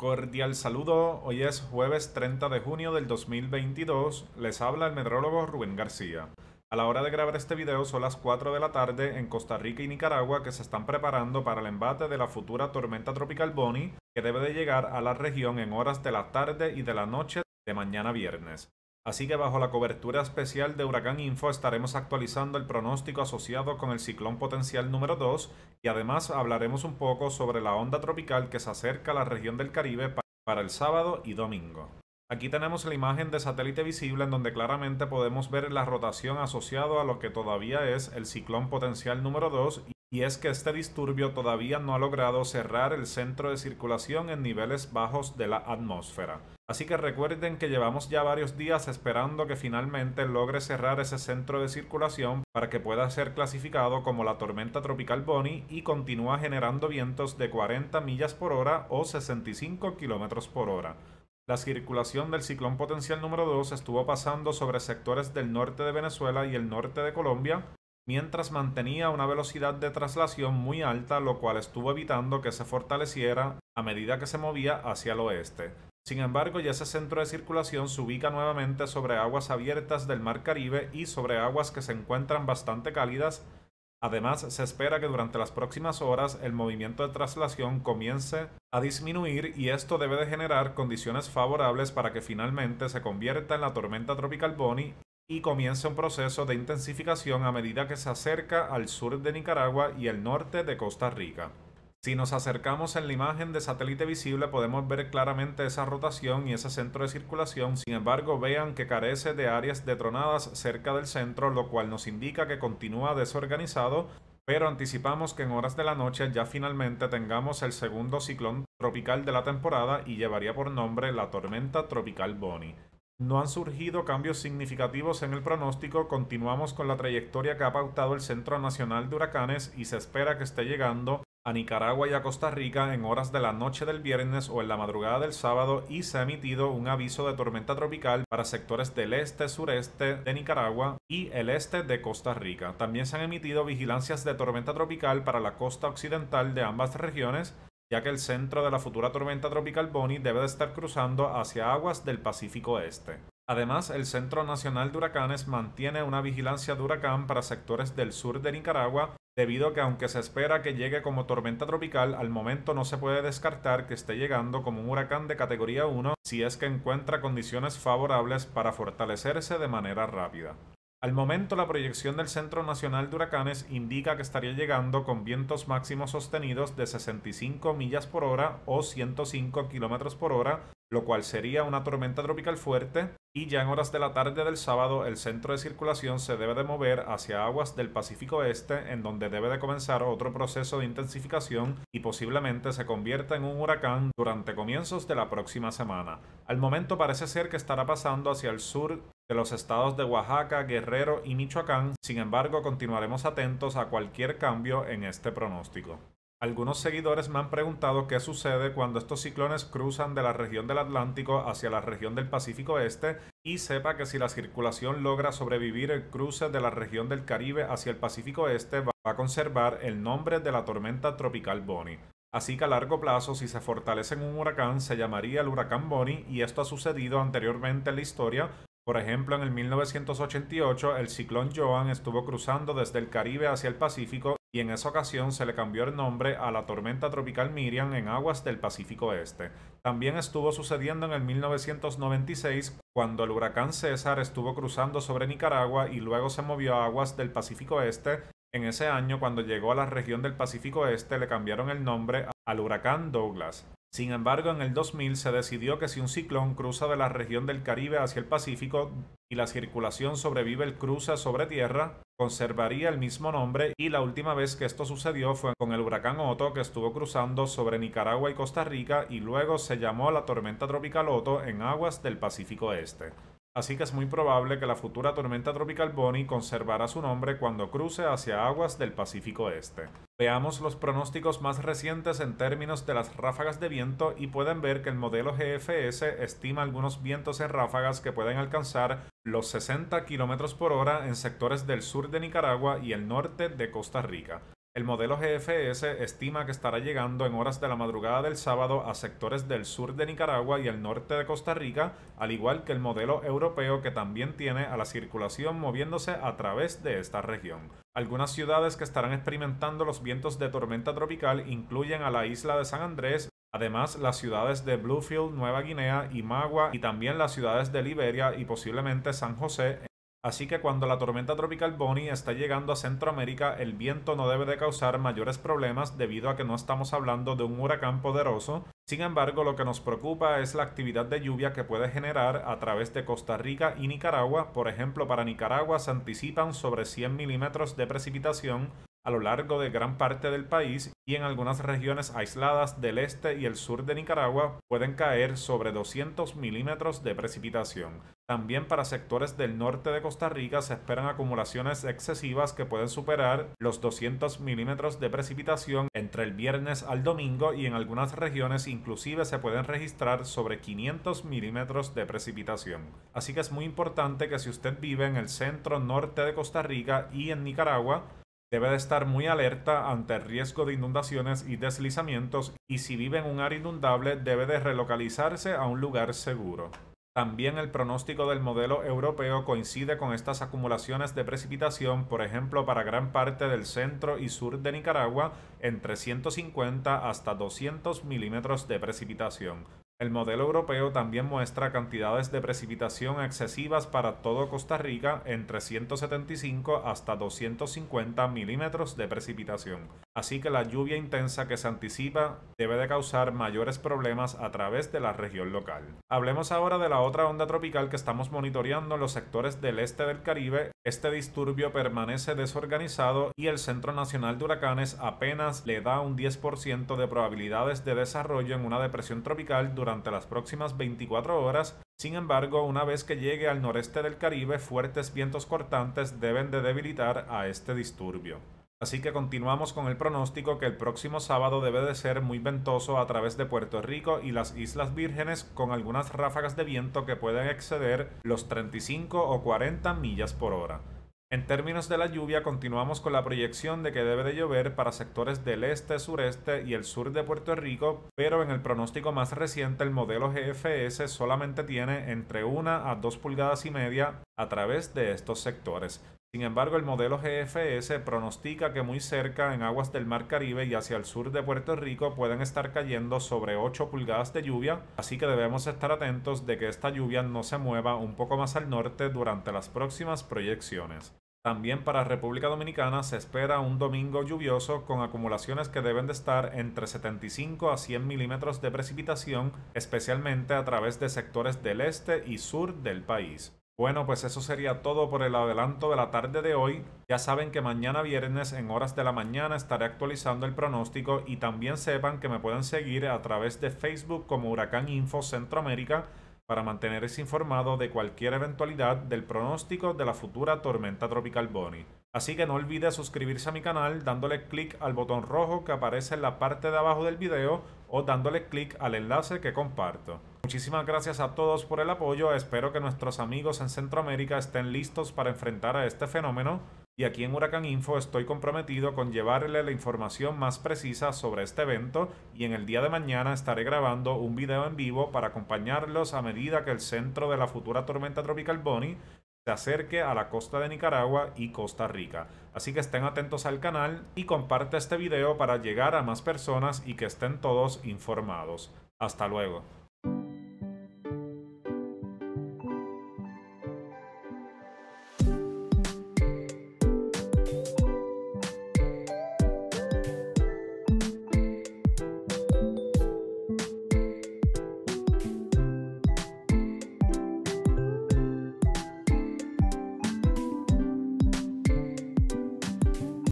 cordial saludo. Hoy es jueves 30 de junio del 2022. Les habla el meteorólogo Rubén García. A la hora de grabar este video son las 4 de la tarde en Costa Rica y Nicaragua que se están preparando para el embate de la futura tormenta tropical Bonnie que debe de llegar a la región en horas de la tarde y de la noche de mañana viernes. Así que bajo la cobertura especial de Huracán Info estaremos actualizando el pronóstico asociado con el ciclón potencial número 2 y además hablaremos un poco sobre la onda tropical que se acerca a la región del Caribe para el sábado y domingo. Aquí tenemos la imagen de satélite visible en donde claramente podemos ver la rotación asociada a lo que todavía es el ciclón potencial número 2 y es que este disturbio todavía no ha logrado cerrar el centro de circulación en niveles bajos de la atmósfera. Así que recuerden que llevamos ya varios días esperando que finalmente logre cerrar ese centro de circulación para que pueda ser clasificado como la tormenta tropical Bonnie y continúa generando vientos de 40 millas por hora o 65 kilómetros por hora. La circulación del ciclón potencial número 2 estuvo pasando sobre sectores del norte de Venezuela y el norte de Colombia, mientras mantenía una velocidad de traslación muy alta, lo cual estuvo evitando que se fortaleciera a medida que se movía hacia el oeste. Sin embargo, ya ese centro de circulación se ubica nuevamente sobre aguas abiertas del Mar Caribe y sobre aguas que se encuentran bastante cálidas. Además, se espera que durante las próximas horas el movimiento de traslación comience a disminuir y esto debe de generar condiciones favorables para que finalmente se convierta en la tormenta tropical Bonnie y comienza un proceso de intensificación a medida que se acerca al sur de Nicaragua y el norte de Costa Rica. Si nos acercamos en la imagen de satélite visible podemos ver claramente esa rotación y ese centro de circulación, sin embargo vean que carece de áreas detronadas cerca del centro, lo cual nos indica que continúa desorganizado, pero anticipamos que en horas de la noche ya finalmente tengamos el segundo ciclón tropical de la temporada y llevaría por nombre la tormenta tropical Bonnie. No han surgido cambios significativos en el pronóstico, continuamos con la trayectoria que ha pautado el Centro Nacional de Huracanes y se espera que esté llegando a Nicaragua y a Costa Rica en horas de la noche del viernes o en la madrugada del sábado y se ha emitido un aviso de tormenta tropical para sectores del este, sureste de Nicaragua y el este de Costa Rica. También se han emitido vigilancias de tormenta tropical para la costa occidental de ambas regiones ya que el centro de la futura tormenta tropical Bonnie debe de estar cruzando hacia aguas del Pacífico Este. Además, el Centro Nacional de Huracanes mantiene una vigilancia de huracán para sectores del sur de Nicaragua, debido a que aunque se espera que llegue como tormenta tropical, al momento no se puede descartar que esté llegando como un huracán de categoría 1 si es que encuentra condiciones favorables para fortalecerse de manera rápida. Al momento, la proyección del Centro Nacional de Huracanes indica que estaría llegando con vientos máximos sostenidos de 65 millas por hora o 105 kilómetros por hora, lo cual sería una tormenta tropical fuerte. Y ya en horas de la tarde del sábado, el centro de circulación se debe de mover hacia aguas del Pacífico Oeste, en donde debe de comenzar otro proceso de intensificación y posiblemente se convierta en un huracán durante comienzos de la próxima semana. Al momento parece ser que estará pasando hacia el sur de los estados de Oaxaca, Guerrero y Michoacán. Sin embargo, continuaremos atentos a cualquier cambio en este pronóstico. Algunos seguidores me han preguntado qué sucede cuando estos ciclones cruzan de la región del Atlántico hacia la región del Pacífico Este y sepa que si la circulación logra sobrevivir el cruce de la región del Caribe hacia el Pacífico Este va a conservar el nombre de la tormenta tropical Bonnie. Así que a largo plazo, si se fortalece en un huracán, se llamaría el huracán Bonnie y esto ha sucedido anteriormente en la historia por ejemplo, en el 1988 el ciclón Joan estuvo cruzando desde el Caribe hacia el Pacífico y en esa ocasión se le cambió el nombre a la tormenta tropical Miriam en aguas del Pacífico Este. También estuvo sucediendo en el 1996 cuando el huracán César estuvo cruzando sobre Nicaragua y luego se movió a aguas del Pacífico Este. En ese año, cuando llegó a la región del Pacífico Este, le cambiaron el nombre al huracán Douglas. Sin embargo, en el 2000 se decidió que si un ciclón cruza de la región del Caribe hacia el Pacífico y la circulación sobrevive el cruce sobre tierra, conservaría el mismo nombre y la última vez que esto sucedió fue con el huracán Otto que estuvo cruzando sobre Nicaragua y Costa Rica y luego se llamó la tormenta tropical Otto en aguas del Pacífico Este así que es muy probable que la futura tormenta tropical Bonnie conservará su nombre cuando cruce hacia aguas del Pacífico Este. Veamos los pronósticos más recientes en términos de las ráfagas de viento y pueden ver que el modelo GFS estima algunos vientos en ráfagas que pueden alcanzar los 60 km por hora en sectores del sur de Nicaragua y el norte de Costa Rica. El modelo GFS estima que estará llegando en horas de la madrugada del sábado a sectores del sur de Nicaragua y el norte de Costa Rica, al igual que el modelo europeo que también tiene a la circulación moviéndose a través de esta región. Algunas ciudades que estarán experimentando los vientos de tormenta tropical incluyen a la isla de San Andrés, Además, las ciudades de Bluefield, Nueva Guinea y Magua, y también las ciudades de Liberia y posiblemente San José Así que cuando la tormenta tropical Bonnie está llegando a Centroamérica, el viento no debe de causar mayores problemas debido a que no estamos hablando de un huracán poderoso. Sin embargo, lo que nos preocupa es la actividad de lluvia que puede generar a través de Costa Rica y Nicaragua. Por ejemplo, para Nicaragua se anticipan sobre 100 milímetros de precipitación a lo largo de gran parte del país y en algunas regiones aisladas del este y el sur de Nicaragua pueden caer sobre 200 milímetros de precipitación. También para sectores del norte de Costa Rica se esperan acumulaciones excesivas que pueden superar los 200 milímetros de precipitación entre el viernes al domingo y en algunas regiones inclusive se pueden registrar sobre 500 milímetros de precipitación. Así que es muy importante que si usted vive en el centro norte de Costa Rica y en Nicaragua, debe de estar muy alerta ante el riesgo de inundaciones y deslizamientos y si vive en un área inundable debe de relocalizarse a un lugar seguro. También el pronóstico del modelo europeo coincide con estas acumulaciones de precipitación, por ejemplo, para gran parte del centro y sur de Nicaragua, entre 150 hasta 200 milímetros de precipitación, el modelo europeo también muestra cantidades de precipitación excesivas para todo Costa Rica, entre 175 hasta 250 milímetros de precipitación. Así que la lluvia intensa que se anticipa debe de causar mayores problemas a través de la región local. Hablemos ahora de la otra onda tropical que estamos monitoreando en los sectores del este del Caribe. Este disturbio permanece desorganizado y el Centro Nacional de Huracanes apenas le da un 10% de probabilidades de desarrollo en una depresión tropical durante las próximas 24 horas. Sin embargo, una vez que llegue al noreste del Caribe, fuertes vientos cortantes deben de debilitar a este disturbio. Así que continuamos con el pronóstico que el próximo sábado debe de ser muy ventoso a través de Puerto Rico y las Islas Vírgenes con algunas ráfagas de viento que pueden exceder los 35 o 40 millas por hora. En términos de la lluvia, continuamos con la proyección de que debe de llover para sectores del este, sureste y el sur de Puerto Rico, pero en el pronóstico más reciente el modelo GFS solamente tiene entre 1 a 2 pulgadas y media a través de estos sectores. Sin embargo, el modelo GFS pronostica que muy cerca en aguas del Mar Caribe y hacia el sur de Puerto Rico pueden estar cayendo sobre 8 pulgadas de lluvia, así que debemos estar atentos de que esta lluvia no se mueva un poco más al norte durante las próximas proyecciones. También para República Dominicana se espera un domingo lluvioso con acumulaciones que deben de estar entre 75 a 100 milímetros de precipitación, especialmente a través de sectores del este y sur del país. Bueno, pues eso sería todo por el adelanto de la tarde de hoy. Ya saben que mañana viernes en horas de la mañana estaré actualizando el pronóstico y también sepan que me pueden seguir a través de Facebook como Huracán Info Centroamérica para mantenerse informado de cualquier eventualidad del pronóstico de la futura tormenta tropical Bonnie. Así que no olvide suscribirse a mi canal dándole clic al botón rojo que aparece en la parte de abajo del video o dándole clic al enlace que comparto. Muchísimas gracias a todos por el apoyo, espero que nuestros amigos en Centroamérica estén listos para enfrentar a este fenómeno y aquí en Huracán Info estoy comprometido con llevarle la información más precisa sobre este evento y en el día de mañana estaré grabando un video en vivo para acompañarlos a medida que el centro de la futura tormenta tropical Bonnie se acerque a la costa de Nicaragua y Costa Rica. Así que estén atentos al canal y comparte este video para llegar a más personas y que estén todos informados. Hasta luego.